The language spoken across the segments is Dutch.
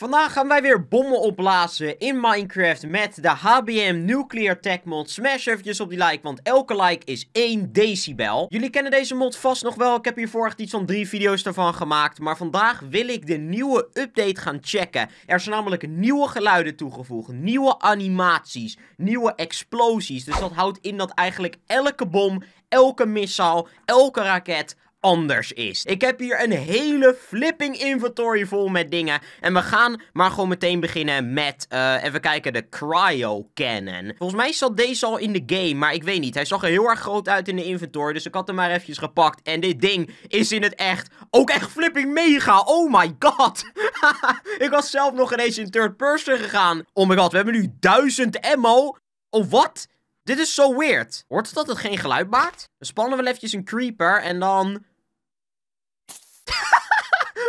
Vandaag gaan wij weer bommen opblazen in Minecraft met de HBM Nuclear Tech mod. Smash eventjes op die like, want elke like is 1 decibel. Jullie kennen deze mod vast nog wel. Ik heb hier vorig iets van drie video's daarvan gemaakt. Maar vandaag wil ik de nieuwe update gaan checken. Er zijn namelijk nieuwe geluiden toegevoegd, nieuwe animaties, nieuwe explosies. Dus dat houdt in dat eigenlijk elke bom, elke missaal, elke raket anders is. Ik heb hier een hele flipping inventory vol met dingen. En we gaan maar gewoon meteen beginnen met, eh, even kijken, de Cryo Cannon. Volgens mij zat deze al in de game, maar ik weet niet. Hij zag er heel erg groot uit in de inventory, dus ik had hem maar eventjes gepakt. En dit ding is in het echt ook echt flipping mega. Oh my god. ik was zelf nog ineens in third person gegaan. Oh my god, we hebben nu 1000 ammo. Oh, wat? Dit is zo weird. Hoort het dat het geen geluid maakt? Dan spannen we eventjes een creeper en dan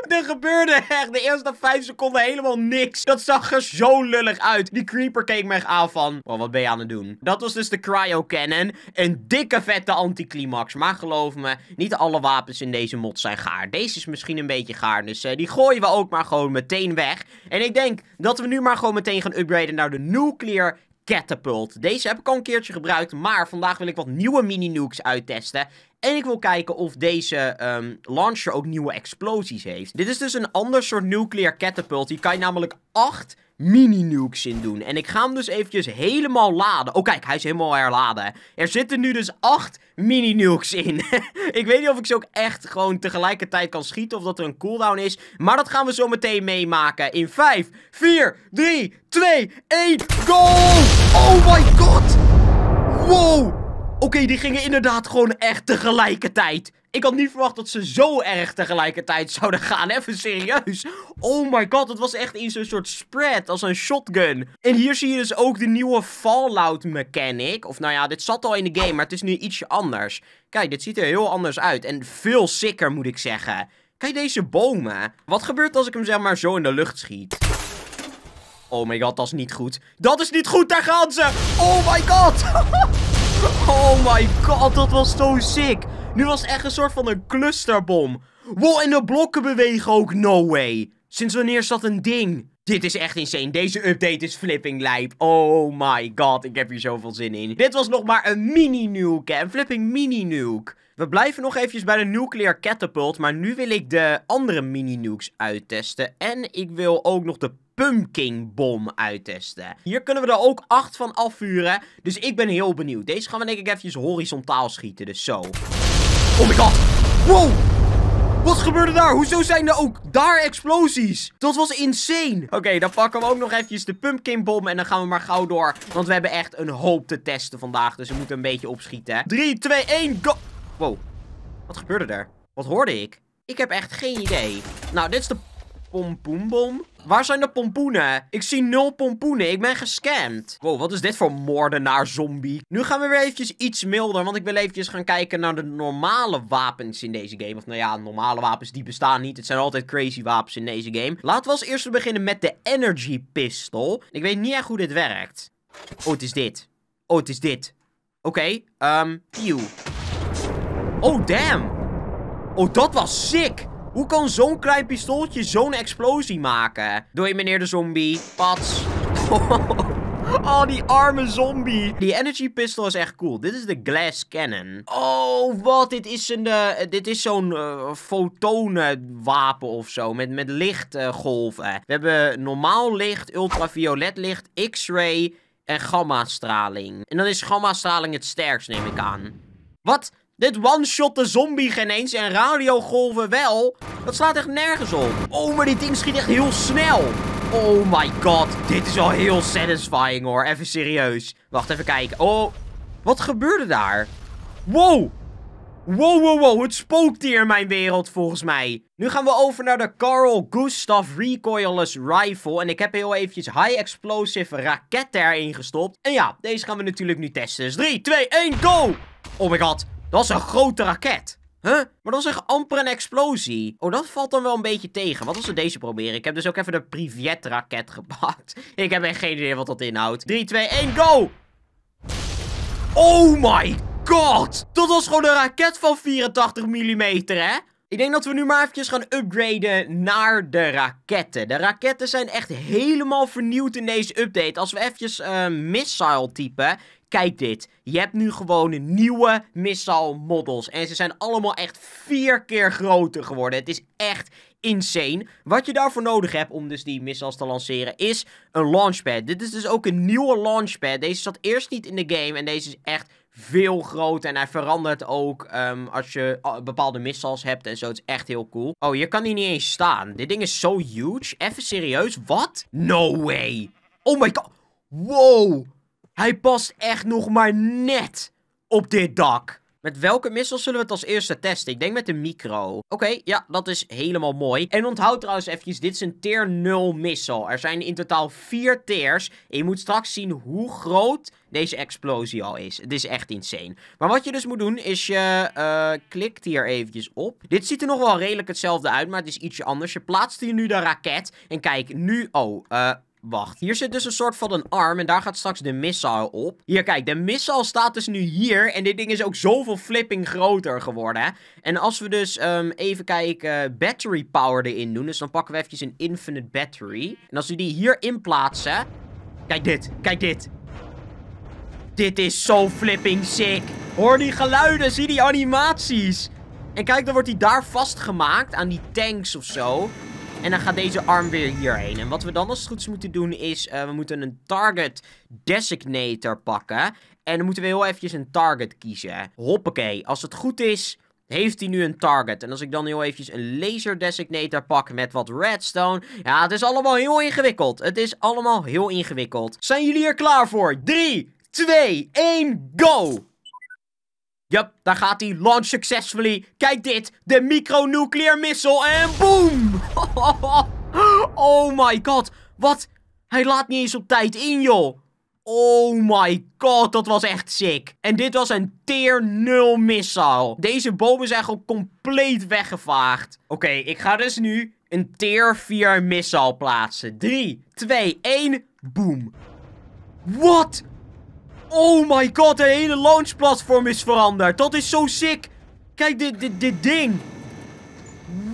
Er gebeurde echt de eerste vijf seconden helemaal niks. Dat zag er zo lullig uit. Die creeper keek me echt aan van... Oh, wat ben je aan het doen? Dat was dus de cryo cannon. Een dikke vette anticlimax. Maar geloof me, niet alle wapens in deze mod zijn gaar. Deze is misschien een beetje gaar. Dus eh, die gooien we ook maar gewoon meteen weg. En ik denk dat we nu maar gewoon meteen gaan upgraden naar de nuclear Catapult. Deze heb ik al een keertje gebruikt, maar vandaag wil ik wat nieuwe mini-nukes uittesten. En ik wil kijken of deze ehm, launcher ook nieuwe explosies heeft. Dit is dus een ander soort nuclear catapult. Hier kan je namelijk acht mini-nukes in doen. En ik ga hem dus eventjes helemaal laden. Oh kijk, hij is helemaal herladen. Er zitten nu dus acht mini-nukes in. ik weet niet of ik ze ook echt gewoon tegelijkertijd kan schieten of dat er een cooldown is. Maar dat gaan we zo meteen meemaken in 5, 4, 3, 2, 1, go! Oh my god! Wow! Oké, die gingen inderdaad gewoon echt tegelijkertijd. Ik had niet verwacht dat ze zo erg tegelijkertijd zouden gaan. Even serieus. Oh my god, het was echt in zo'n soort spread als een shotgun. En hier zie je dus ook de nieuwe Fallout mechanic. Of nou ja, dit zat al in de game, maar het is nu ietsje anders. Kijk, dit ziet er heel anders uit. En veel sicker moet ik zeggen. Kijk deze bomen. Wat gebeurt als ik hem zeg maar zo in de lucht schiet? Oh my god, dat is niet goed. Dat is niet goed daar gaan ze. Oh my god. oh my god, dat was zo sick. Nu was echt een soort van een clusterbom. Wow, en de blokken bewegen ook. No way. Sinds wanneer is dat een ding? Dit is echt insane. Deze update is flipping lijp. Oh my god, ik heb hier zoveel zin in. Dit was nog maar een mini-nuke, Een flipping mini-nuke. We blijven nog eventjes bij de nuclear catapult, maar nu wil ik de andere mini-nukes uittesten. En ik wil ook nog de Pumpkin Bom uittesten. Hier kunnen we er ook acht van afvuren, dus ik ben heel benieuwd. Deze gaan we denk ik even horizontaal schieten, dus zo. Oh my god. Wow. Wat gebeurde daar? Hoezo zijn er ook daar explosies? Dat was insane. Oké, dan pakken we ook nog eventjes de pumpkinbom. En dan gaan we maar gauw door. Want we hebben echt een hoop te testen vandaag. Dus we moeten een beetje opschieten. 3, 2, 1, go. Wow. Wat gebeurde er? Wat hoorde ik? Ik heb echt geen idee. Nou, dit is de pompoenbom? Waar zijn de pompoenen? Ik zie nul pompoenen. Ik ben gescamd. Wow, wat is dit voor moordenaar-zombie? Nu gaan we weer eventjes iets milder, want ik wil eventjes gaan kijken naar de normale wapens in deze game. Of nou ja, normale wapens die bestaan niet. Het zijn altijd crazy wapens in deze game. Laten we als eerste beginnen met de energy pistol. Ik weet niet echt hoe dit werkt. Oh, het is dit. Oh, het is dit. Oké, ehm, um, Oh, damn. Oh, dat was sick. Hoe kan zo'n klein pistooltje zo'n explosie maken? Doei, meneer de zombie. Pats. Oh, die arme zombie. Die energy pistol is echt cool. Dit is de glass cannon. Oh, wat. Dit is, een, eh, dit is zo'n uh, fotonenwapen of zo. Met, met lichtgolven. Eh, we hebben normaal licht, ultraviolet licht, x-ray en gamma-straling. En dan is gamma-straling het sterkst, neem ik aan. Wat? Dit one-shot de zombie geen eens en radiogolven wel. Dat slaat echt nergens op. Oh, maar die ding schiet echt heel snel. Oh my god, dit is wel heel satisfying hoor. Even serieus. Wacht, even kijken. Oh, wat gebeurde daar? Wow, Wow, wow, wow, het spookt hier in mijn wereld volgens mij. Nu gaan we over naar de Carl Gustav Recoilless Rifle. En ik heb heel eventjes High Explosive Raket erin gestopt. En ja, deze gaan we natuurlijk nu testen. Dus 3, 2, 1, go! Oh my god, dat was een grote raket. Huh? Maar dat zeg echt amper een explosie. Oh, dat valt dan wel een beetje tegen. Wat als we deze proberen? Ik heb dus ook even de Privet-raket gepakt. Ik heb echt geen idee wat dat inhoudt. 3, 2, 1, go! Oh my god! Dat was gewoon een raket van 84 mm, hè? Ik denk dat we nu maar eventjes gaan upgraden naar de raketten. De raketten zijn echt helemaal vernieuwd in deze update. Als we eventjes ehm, missile typen, kijk dit. Je hebt nu gewoon nieuwe missile models. En ze zijn allemaal echt vier keer groter geworden. Het is echt insane. Wat je daarvoor nodig hebt om dus die missiles te lanceren is een launchpad. Dit is dus ook een nieuwe launchpad. Deze zat eerst niet in de game en deze is echt veel groot En hij verandert ook ehm, als je eh, bepaalde missiles hebt en zo. Het is echt heel cool. Oh, hier kan hij niet eens staan. Dit ding is zo huge. Even serieus. Wat? No way. Oh my god. Wow. Hij past echt nog maar net op dit dak. Met welke missel zullen we het als eerste testen? Ik denk met de micro. Oké, ja, dat is helemaal mooi. En onthoud trouwens eventjes, dit is een tier 0 missel. Er zijn in totaal vier tiers. En je moet straks zien hoe groot deze explosie al is. Het is echt insane. Maar wat je dus moet doen, is je eh, klikt hier eventjes op. Dit ziet er nog wel redelijk hetzelfde uit, maar het is ietsje anders. Je plaatst hier nu de raket. En kijk, nu... Oh, eh... Wacht, hier zit dus een soort van een arm en daar gaat straks de missile op. Hier, kijk, de missile staat dus nu hier en dit ding is ook zoveel flipping groter geworden. Hè? En als we dus um, even kijken, battery power erin doen, dus dan pakken we eventjes een infinite battery. En als we die hierin plaatsen, kijk dit, kijk dit. Dit is zo flipping sick. Hoor die geluiden, zie die animaties. En kijk, dan wordt hij daar vastgemaakt aan die tanks of zo. En dan gaat deze arm weer hierheen. En wat we dan als het goed is moeten doen is... Eh, we moeten een target designator pakken. En dan moeten we heel eventjes een target kiezen. Hoppakee. Als het goed is heeft hij nu een target. En als ik dan heel eventjes een laser designator pak met wat redstone. Ja, het is allemaal heel ingewikkeld. Het is allemaal heel ingewikkeld. Zijn jullie er klaar voor? 3, 2, 1, go! Yup, daar gaat hij. Launch successfully. Kijk dit. De micronuclear missile. En boom. Oh my god. Wat? Hij laat niet eens op tijd in, joh. Oh my god, dat was echt sick. En dit was een tier 0 missile. Deze bomen zijn gewoon compleet weggevaagd. Oké, ik ga dus nu een tier 4 missile plaatsen. 3, 2, 1, boom. Wat? Oh my god, de hele launchplatform is veranderd. Dat is zo sick. Kijk, dit, dit, dit ding.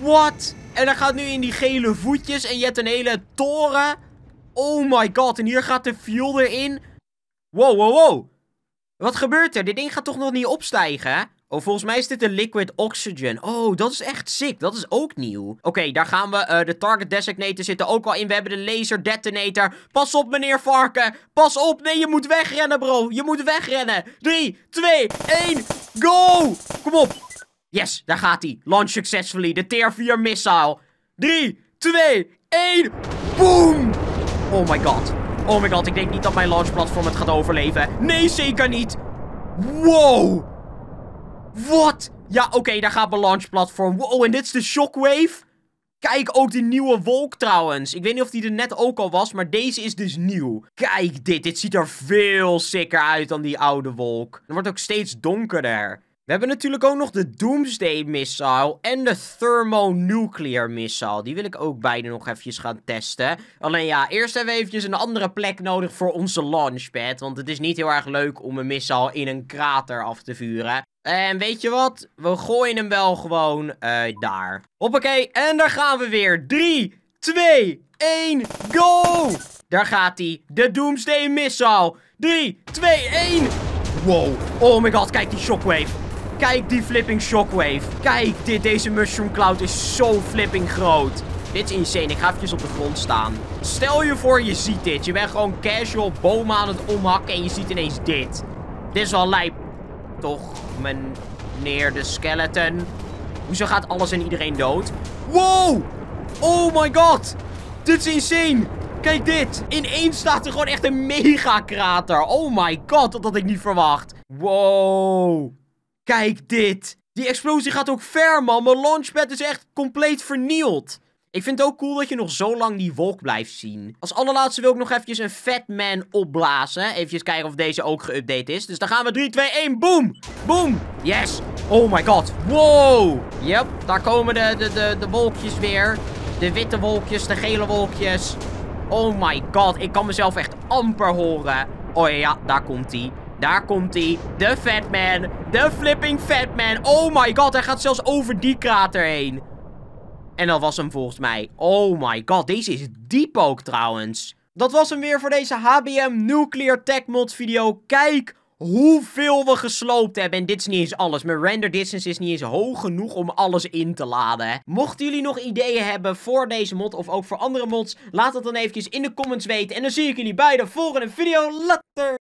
What? En hij gaat nu in die gele voetjes en je hebt een hele toren. Oh my god, en hier gaat de fuel erin. Wow, wow, wow. Wat gebeurt er? Dit ding gaat toch nog niet opstijgen, hè? Oh, volgens mij is dit de Liquid Oxygen. Oh, dat is echt sick. Dat is ook nieuw. Oké, daar gaan we. Eh, de Target Designator zit er ook al in. We hebben de Laser Detonator. Pas op, meneer Varken. Pas op. Nee, je moet wegrennen, bro. Je moet wegrennen. 3, 2, 1, go! Kom op. Yes, daar gaat hij. Launch successfully. De Tier 4 missile. 3, 2, 1, boom! Oh my god. Oh my god, ik denk niet dat mijn launch platform het gaat overleven. Nee, zeker niet. Wow! Wat? Ja, oké, daar gaat mijn launchplatform. Wow, en dit is de Shockwave? Kijk, ook de nieuwe wolk trouwens. Ik weet niet of die er net ook al was, maar deze is dus nieuw. Kijk dit, dit ziet er veel sicker uit dan die oude wolk. Het wordt ook steeds donkerder. We hebben natuurlijk ook nog de Doomsday Missile en de Thermonuclear Missile. Die wil ik ook beide nog eventjes gaan testen. Alleen ja, eerst hebben we eventjes een andere plek nodig voor onze launchpad. Want het is niet heel erg leuk om een missile in een krater af te vuren. En weet je wat? We gooien hem wel gewoon eh, daar. Hoppakee, en daar gaan we weer. 3, 2, 1, go! Daar gaat hij. De Doomsday Missile. 3, 2, 1. Wow. Oh my god, kijk die shockwave. Kijk die flipping shockwave. Kijk dit, deze mushroom cloud is zo flipping groot. Dit is insane, ik ga even op de grond staan. Stel je voor, je ziet dit. Je bent gewoon casual bomen aan het omhakken en je ziet ineens dit. Dit is wel lijp. Toch, meneer de skeleton? Hoezo gaat alles en iedereen dood? Wow! Oh my god! Dit is insane! Kijk dit! Ineens staat er gewoon echt een megakrater. Oh my god, dat had ik niet verwacht. Wow! Kijk dit! Die explosie gaat ook ver, man. Mijn launchpad is echt compleet vernield. Ik vind het ook cool dat je nog zo lang die wolk blijft zien. Als allerlaatste wil ik nog eventjes een Fatman opblazen. Even kijken of deze ook geüpdate is. Dus dan gaan we 3, 2, 1, boom! Boom! Yes! Oh my god. Wow! Yep, daar komen de, de, de, de wolkjes weer. De witte wolkjes, de gele wolkjes. Oh my god, ik kan mezelf echt amper horen. Oh ja, daar komt hij. Daar komt hij. De Fatman. De flipping Fatman. Oh my god, hij gaat zelfs over die krater heen. En dat was hem volgens mij. Oh my god, deze is diep ook trouwens. Dat was hem weer voor deze HBM Nuclear Tech Mod video. Kijk hoeveel we gesloopt hebben. En dit is niet eens alles. Mijn render distance is niet eens hoog genoeg om alles in te laden. Mochten jullie nog ideeën hebben voor deze mod of ook voor andere mods, laat het dan eventjes in de comments weten. En dan zie ik jullie bij de volgende video. Later!